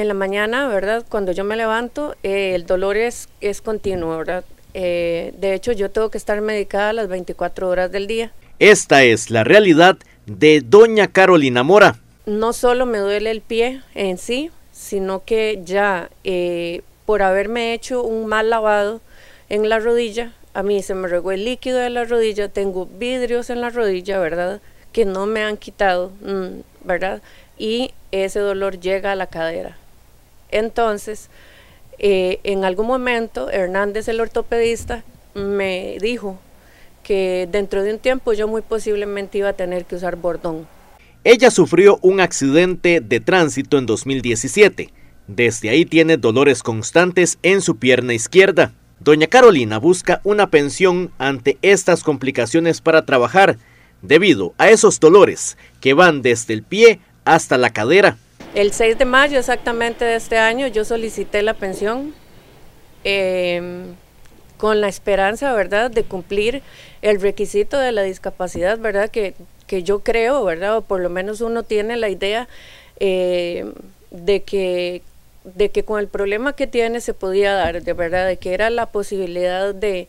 en la mañana, ¿verdad? Cuando yo me levanto, eh, el dolor es, es continuo, ¿verdad? Eh, de hecho, yo tengo que estar medicada las 24 horas del día. Esta es la realidad de doña Carolina Mora. No solo me duele el pie en sí, sino que ya eh, por haberme hecho un mal lavado en la rodilla, a mí se me regó el líquido de la rodilla, tengo vidrios en la rodilla, ¿verdad? Que no me han quitado, mm, ¿verdad? Y ese dolor llega a la cadera. Entonces, eh, en algún momento Hernández, el ortopedista, me dijo que dentro de un tiempo yo muy posiblemente iba a tener que usar bordón. Ella sufrió un accidente de tránsito en 2017. Desde ahí tiene dolores constantes en su pierna izquierda. Doña Carolina busca una pensión ante estas complicaciones para trabajar, debido a esos dolores que van desde el pie hasta la cadera. El 6 de mayo exactamente de este año yo solicité la pensión em, con la esperanza, ¿verdad?, de cumplir el requisito de la discapacidad, ¿verdad?, que, que yo creo, ¿verdad?, o por lo menos uno tiene la idea em, de que de que con el problema que tiene se podía dar, de verdad, de que era la posibilidad de,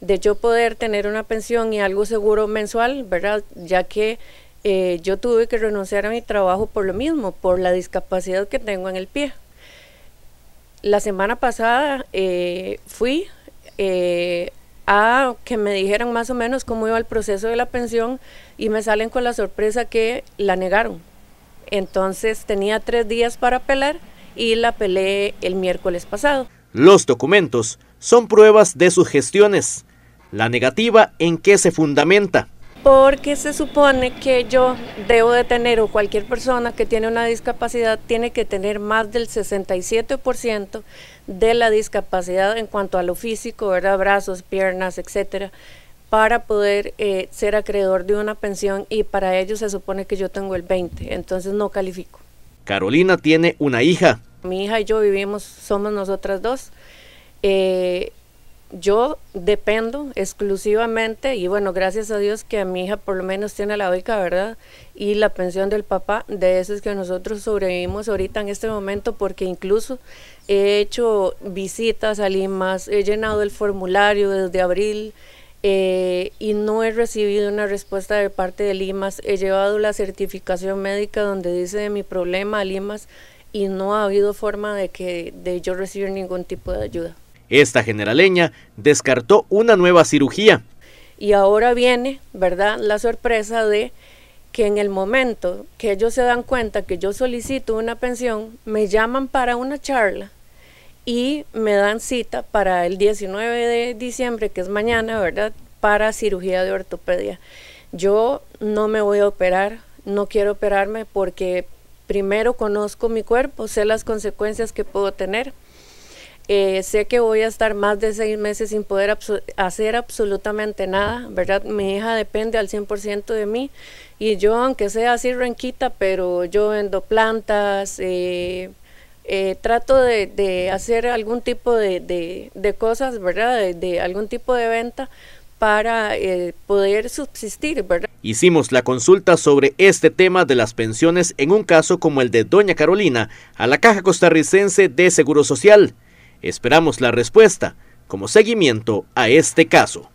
de yo poder tener una pensión y algo seguro mensual, ¿verdad? Ya que eh, yo tuve que renunciar a mi trabajo por lo mismo, por la discapacidad que tengo en el pie. La semana pasada eh, fui eh, a que me dijeran más o menos cómo iba el proceso de la pensión y me salen con la sorpresa que la negaron. Entonces tenía tres días para apelar y la apelé el miércoles pasado. Los documentos son pruebas de sus gestiones. La negativa en qué se fundamenta porque se supone que yo debo de tener o cualquier persona que tiene una discapacidad tiene que tener más del 67% de la discapacidad en cuanto a lo físico, ¿verdad? brazos, piernas, etcétera, para poder eh, ser acreedor de una pensión y para ello se supone que yo tengo el 20, entonces no califico. Carolina tiene una hija. Mi hija y yo vivimos, somos nosotras dos. Eh, yo dependo exclusivamente, y bueno, gracias a Dios que a mi hija por lo menos tiene la beca, ¿verdad? Y la pensión del papá, de eso es que nosotros sobrevivimos ahorita en este momento, porque incluso he hecho visitas a Limas, he llenado el formulario desde abril. Eh, y no he recibido una respuesta de parte de Limas. He llevado la certificación médica donde dice de mi problema a Limas y no ha habido forma de que de yo recibir ningún tipo de ayuda. Esta generaleña descartó una nueva cirugía. Y ahora viene, ¿verdad?, la sorpresa de que en el momento que ellos se dan cuenta que yo solicito una pensión, me llaman para una charla y me dan cita para el 19 de diciembre, que es mañana, ¿verdad?, para cirugía de ortopedia. Yo no me voy a operar, no quiero operarme porque primero conozco mi cuerpo, sé las consecuencias que puedo tener eh, sé que voy a estar más de seis meses sin poder hacer absolutamente nada, ¿verdad? Mi hija depende al 100% de mí y yo, aunque sea así renquita, pero yo vendo plantas, eh, eh, trato de, hacer algún tipo de, de cosas, ¿verdad? De, algún tipo de venta para poder subsistir, ¿verdad? Hicimos la consulta sobre este tema de las pensiones en un caso como el de Doña Carolina a la Caja Costarricense de Seguro Social. Esperamos la respuesta como seguimiento a este caso.